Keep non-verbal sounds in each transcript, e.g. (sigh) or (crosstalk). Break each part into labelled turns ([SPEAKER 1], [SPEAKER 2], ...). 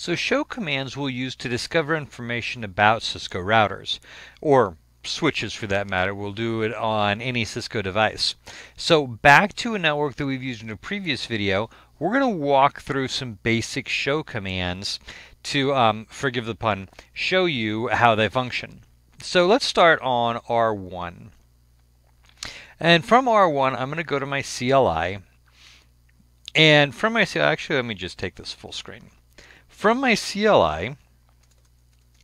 [SPEAKER 1] So show commands we'll use to discover information about Cisco routers, or switches for that matter. We'll do it on any Cisco device. So back to a network that we've used in a previous video, we're going to walk through some basic show commands to, um, forgive the pun, show you how they function. So let's start on R1. And from R1, I'm going to go to my CLI. And from my CLI, actually, let me just take this full screen. From my CLI,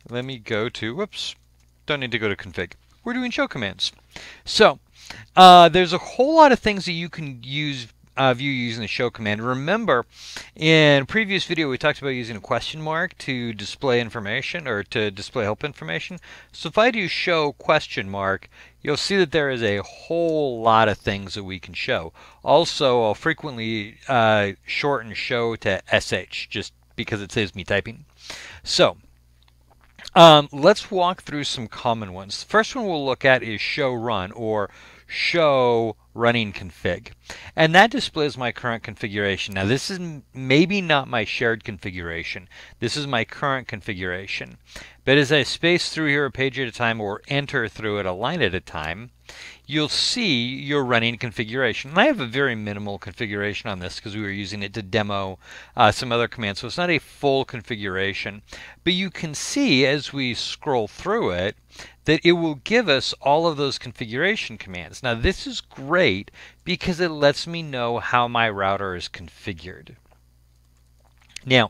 [SPEAKER 1] let me go to, whoops, don't need to go to config. We're doing show commands. So uh, there's a whole lot of things that you can use uh, view using the show command. Remember, in previous video we talked about using a question mark to display information or to display help information. So if I do show question mark, you'll see that there is a whole lot of things that we can show. Also, I'll frequently uh, shorten show to sh, just because it saves me typing. So um, let's walk through some common ones. The first one we'll look at is show run or show running config. And that displays my current configuration. Now this is maybe not my shared configuration. This is my current configuration. But as I space through here a page at a time or enter through it a line at a time, you'll see your running configuration. And I have a very minimal configuration on this because we were using it to demo uh, some other commands. So it's not a full configuration. But you can see as we scroll through it that it will give us all of those configuration commands. Now this is great because it lets me know how my router is configured. Now,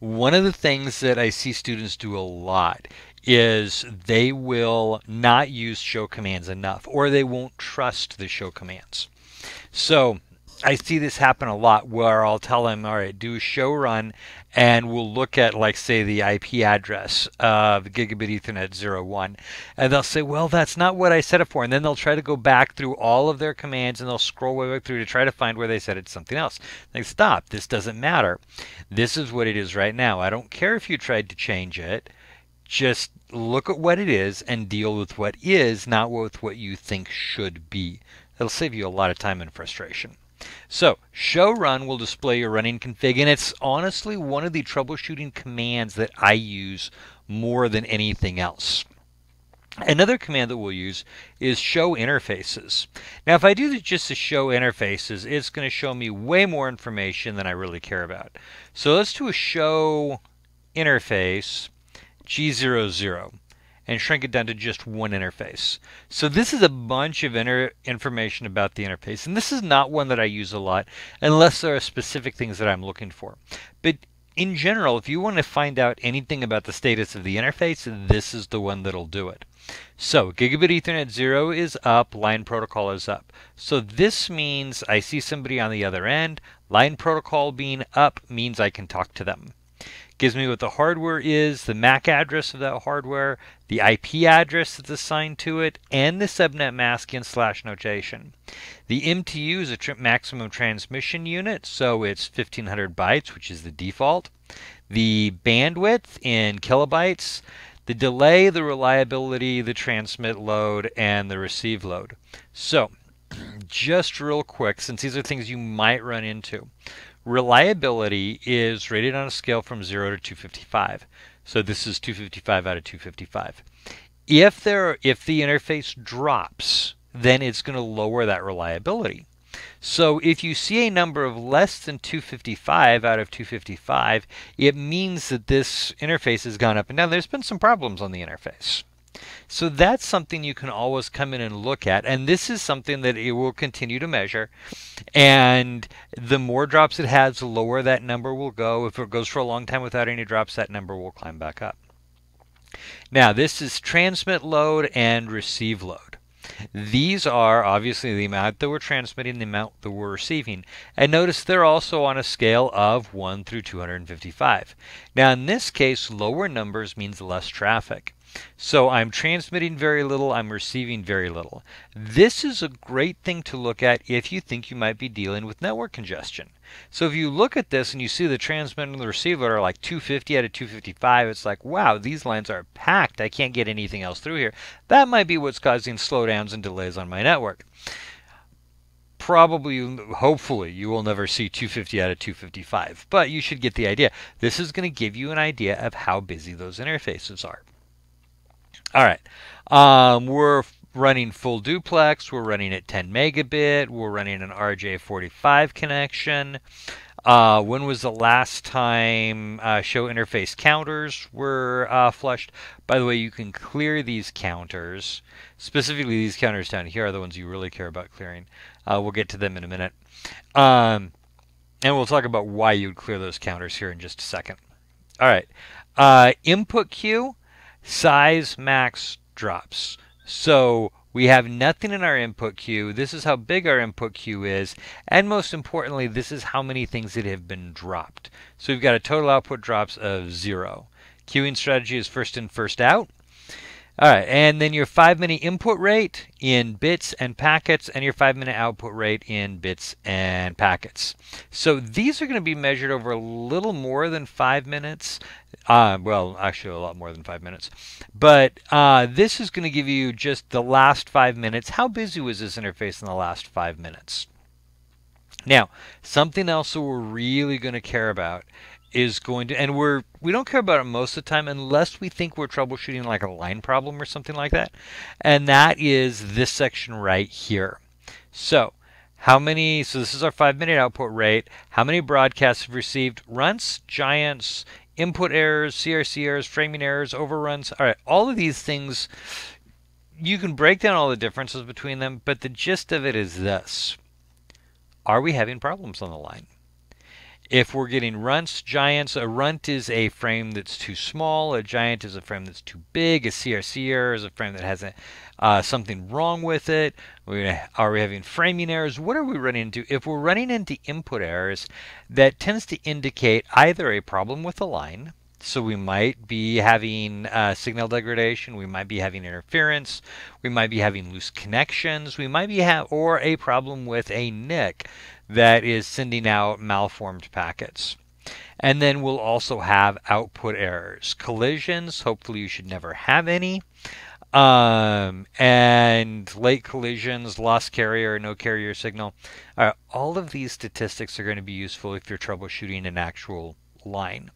[SPEAKER 1] one of the things that I see students do a lot is they will not use show commands enough or they won't trust the show commands. So I see this happen a lot where I'll tell them, all right, do a show run, and we'll look at, like, say, the IP address of Gigabit Ethernet 01. And they'll say, well, that's not what I set it for. And then they'll try to go back through all of their commands and they'll scroll way back through to try to find where they it to something else. They stop, this doesn't matter. This is what it is right now. I don't care if you tried to change it. Just look at what it is and deal with what is, not with what you think should be. It'll save you a lot of time and frustration. So show run will display your running config, and it's honestly one of the troubleshooting commands that I use more than anything else. Another command that we'll use is show interfaces. Now if I do just the show interfaces, it's going to show me way more information than I really care about. So let's do a show interface G00 and shrink it down to just one interface. So this is a bunch of information about the interface, and this is not one that I use a lot unless there are specific things that I'm looking for. But in general, if you want to find out anything about the status of the interface, this is the one that'll do it. So Gigabit Ethernet 0 is up, line protocol is up. So this means I see somebody on the other end. Line protocol being up means I can talk to them gives me what the hardware is, the MAC address of that hardware, the IP address that's assigned to it, and the subnet mask in slash notation. The MTU is a tr maximum transmission unit, so it's 1500 bytes, which is the default. The bandwidth in kilobytes, the delay, the reliability, the transmit load, and the receive load. So, (clears throat) just real quick, since these are things you might run into. Reliability is rated on a scale from 0 to 255. So this is 255 out of 255. If there if the interface drops, then it's going to lower that reliability. So if you see a number of less than 255 out of 255, it means that this interface has gone up and down. There's been some problems on the interface. So that's something you can always come in and look at. And this is something that it will continue to measure. And the more drops it has, the lower that number will go. If it goes for a long time without any drops, that number will climb back up. Now, this is transmit load and receive load. These are obviously the amount that we're transmitting, the amount that we're receiving. And notice they're also on a scale of 1 through 255. Now, in this case, lower numbers means less traffic. So I'm transmitting very little, I'm receiving very little. This is a great thing to look at if you think you might be dealing with network congestion. So if you look at this and you see the transmitter and the receiver are like 250 out of 255, it's like, wow, these lines are packed. I can't get anything else through here. That might be what's causing slowdowns and delays on my network probably, hopefully, you will never see 250 out of 255, but you should get the idea. This is going to give you an idea of how busy those interfaces are. All right. Um, we're running full duplex. We're running at 10 megabit. We're running an RJ45 connection. Uh, when was the last time uh, show interface counters were uh, flushed? By the way, you can clear these counters. Specifically, these counters down here are the ones you really care about clearing. Uh, we'll get to them in a minute. Um, and we'll talk about why you'd clear those counters here in just a second. All right. Uh, input queue size max drops. So we have nothing in our input queue. This is how big our input queue is. And most importantly, this is how many things that have been dropped. So we've got a total output drops of zero. Queuing strategy is first in, first out. All right, and then your five minute input rate in bits and packets, and your five minute output rate in bits and packets. So these are going to be measured over a little more than five minutes. Uh, well, actually, a lot more than five minutes. But uh, this is going to give you just the last five minutes. How busy was this interface in the last five minutes? Now, something else that we're really going to care about is going to and we're we don't care about it most of the time unless we think we're troubleshooting like a line problem or something like that and that is this section right here so how many so this is our five minute output rate how many broadcasts have received runts giants input errors crc errors framing errors overruns all right all of these things you can break down all the differences between them but the gist of it is this are we having problems on the line if we're getting runts, giants, a runt is a frame that's too small, a giant is a frame that's too big, a CRC error is a frame that has a, uh, something wrong with it. are we having framing errors? What are we running into? If we're running into input errors, that tends to indicate either a problem with the line, so we might be having uh, signal degradation, we might be having interference, we might be having loose connections, we might be have or a problem with a nick that is sending out malformed packets. And then we'll also have output errors, collisions. Hopefully, you should never have any. Um, and late collisions, lost carrier, no carrier signal. Uh, all of these statistics are going to be useful if you're troubleshooting an actual line.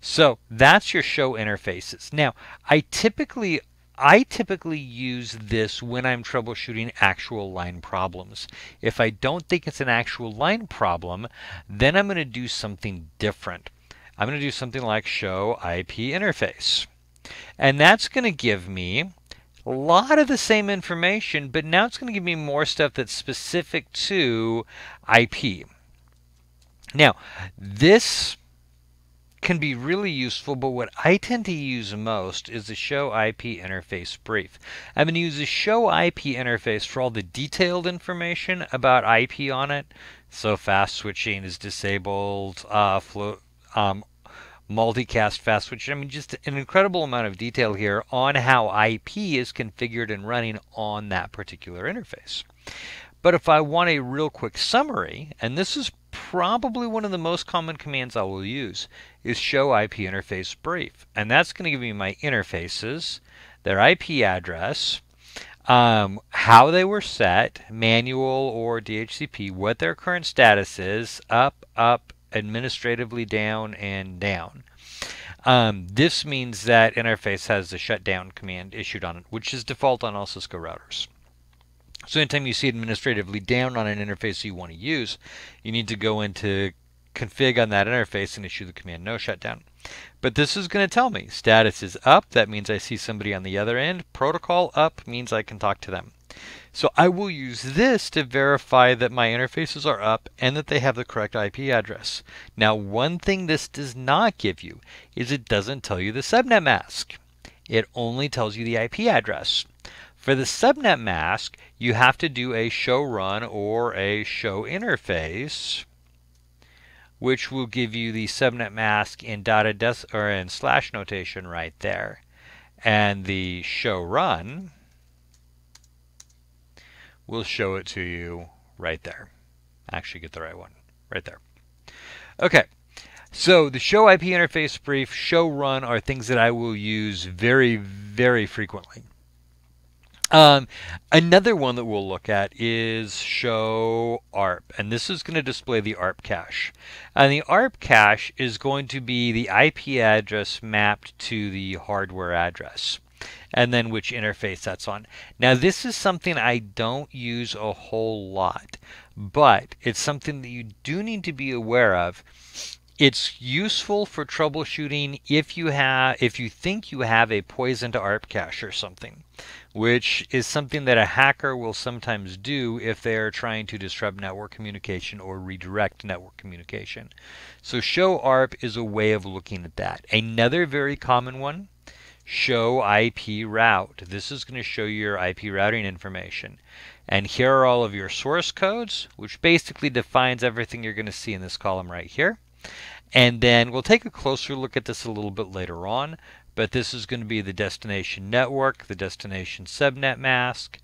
[SPEAKER 1] So that's your show interfaces. Now, I typically I typically use this when I'm troubleshooting actual line problems. If I don't think it's an actual line problem, then I'm going to do something different. I'm going to do something like show IP interface. And that's going to give me a lot of the same information, but now it's going to give me more stuff that's specific to IP. Now, this can be really useful, but what I tend to use most is the show IP interface brief. I'm going to use the show IP interface for all the detailed information about IP on it. So fast switching is disabled, uh, flow, um, multicast fast switching. I mean, just an incredible amount of detail here on how IP is configured and running on that particular interface. But if I want a real quick summary, and this is probably one of the most common commands I will use, is show IP interface brief. And that's going to give me my interfaces, their IP address, um, how they were set, manual or DHCP, what their current status is, up, up, administratively down, and down. Um, this means that interface has the shutdown command issued on it, which is default on all Cisco routers. So anytime you see administratively down on an interface you want to use, you need to go into config on that interface and issue the command no shutdown. But this is going to tell me status is up. That means I see somebody on the other end. Protocol up means I can talk to them. So I will use this to verify that my interfaces are up and that they have the correct IP address. Now, one thing this does not give you is it doesn't tell you the subnet mask. It only tells you the IP address. For the subnet mask, you have to do a show run or a show interface which will give you the subnet mask in dotted des- or in slash notation right there. And the show run will show it to you right there. Actually get the right one right there. Okay. So the show IP interface brief, show run are things that I will use very, very frequently. Um, another one that we'll look at is show ARP, and this is going to display the ARP cache. And the ARP cache is going to be the IP address mapped to the hardware address and then which interface that's on. Now this is something I don't use a whole lot, but it's something that you do need to be aware of it's useful for troubleshooting if you have if you think you have a poisoned ARP cache or something, which is something that a hacker will sometimes do if they are trying to disrupt network communication or redirect network communication. So show ARP is a way of looking at that. Another very common one, show IP route. This is going to show you your IP routing information. And here are all of your source codes, which basically defines everything you're going to see in this column right here. And then we'll take a closer look at this a little bit later on, but this is going to be the destination network, the destination subnet mask,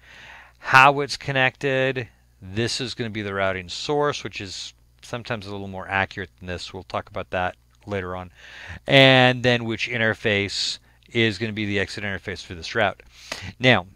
[SPEAKER 1] how it's connected. This is going to be the routing source, which is sometimes a little more accurate than this. We'll talk about that later on. And then which interface is going to be the exit interface for this route. Now,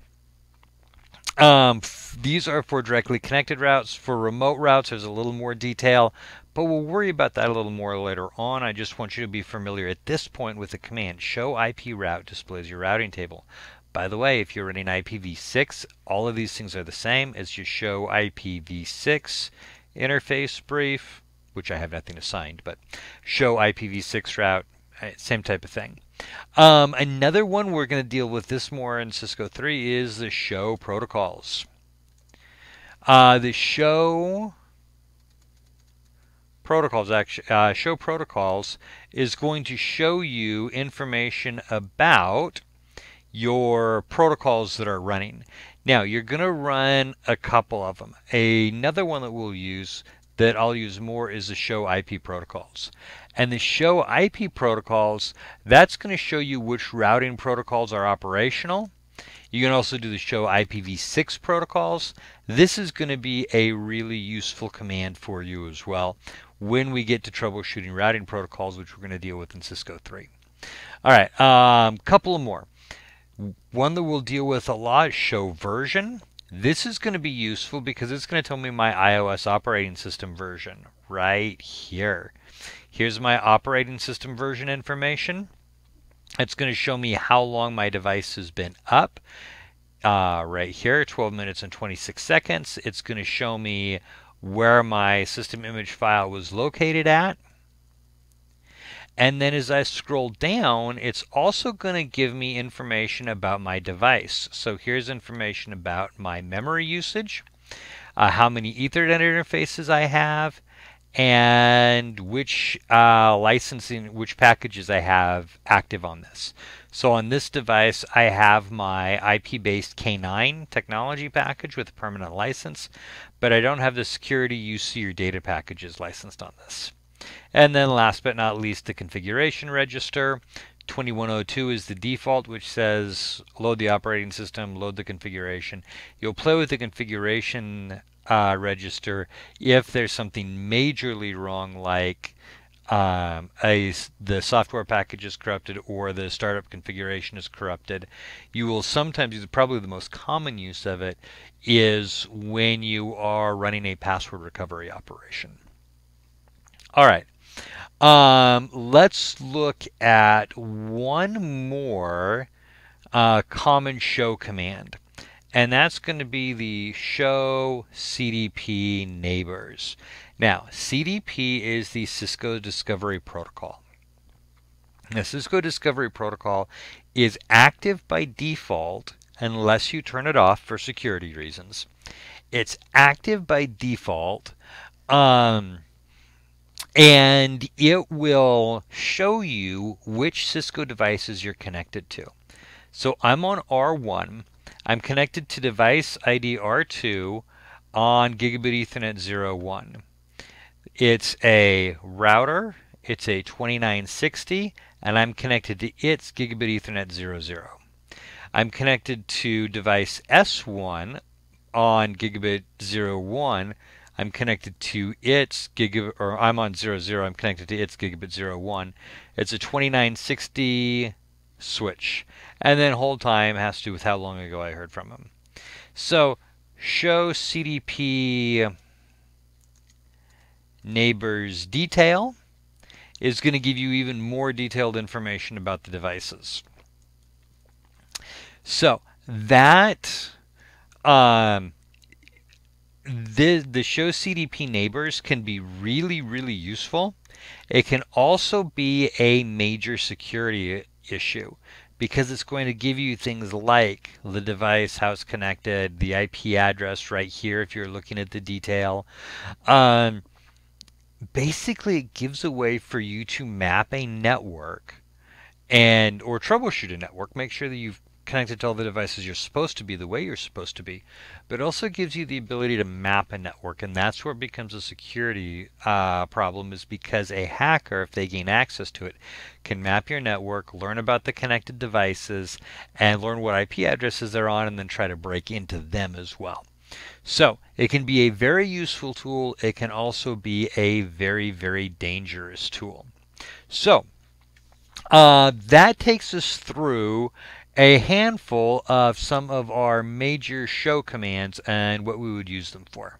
[SPEAKER 1] um, these are for directly connected routes. For remote routes, there's a little more detail, but we'll worry about that a little more later on. I just want you to be familiar at this point with the command show IP route displays your routing table. By the way, if you're running IPv6, all of these things are the same. As just show IPv6 interface brief, which I have nothing assigned, but show IPv6 route, uh, same type of thing. Um, another one we're going to deal with this more in Cisco 3 is the show protocols. Uh, the show protocols, actually, uh, show protocols is going to show you information about your protocols that are running. Now, you're going to run a couple of them. Another one that we'll use that I'll use more is the show IP protocols. And the show IP protocols, that's going to show you which routing protocols are operational you can also do the show IPv6 protocols. This is going to be a really useful command for you as well when we get to troubleshooting routing protocols, which we're going to deal with in Cisco 3. All right, a um, couple of more. One that we'll deal with a lot is show version. This is going to be useful because it's going to tell me my iOS operating system version right here. Here's my operating system version information. It's going to show me how long my device has been up uh, right here, 12 minutes and 26 seconds. It's going to show me where my system image file was located at. And then as I scroll down, it's also going to give me information about my device. So here's information about my memory usage, uh, how many Ethernet interfaces I have, and which uh, licensing, which packages I have active on this. So on this device, I have my IP-based K9 technology package with a permanent license, but I don't have the security UC or data packages licensed on this. And then last but not least, the configuration register. 2102 is the default, which says load the operating system, load the configuration. You'll play with the configuration uh, register if there's something majorly wrong, like um, a, the software package is corrupted or the startup configuration is corrupted. You will sometimes use probably the most common use of it is when you are running a password recovery operation. All right. Um, let's look at one more uh, common show command and that's going to be the show CDP neighbors. Now, CDP is the Cisco Discovery Protocol. The Cisco Discovery Protocol is active by default unless you turn it off for security reasons. It's active by default, um, and it will show you which Cisco devices you're connected to. So I'm on R1. I'm connected to device ID R2 on Gigabit Ethernet 01. It's a router, it's a 2960, and I'm connected to its Gigabit Ethernet 00. I'm connected to device S1 on Gigabit 01. I'm connected to its gigabit, or I'm on 00, I'm connected to its Gigabit 01. It's a 2960 switch. And then hold time has to do with how long ago I heard from him. So show CDP neighbors detail is going to give you even more detailed information about the devices. So that um, the the show CDP neighbors can be really really useful. It can also be a major security issue because it's going to give you things like the device, how it's connected, the IP address right here if you're looking at the detail. Um, basically, it gives a way for you to map a network and or troubleshoot a network, make sure that you've connected to all the devices you're supposed to be the way you're supposed to be, but it also gives you the ability to map a network, and that's where it becomes a security uh, problem is because a hacker, if they gain access to it, can map your network, learn about the connected devices, and learn what IP addresses they're on, and then try to break into them as well. So it can be a very useful tool. It can also be a very, very dangerous tool. So uh, that takes us through a handful of some of our major show commands and what we would use them for.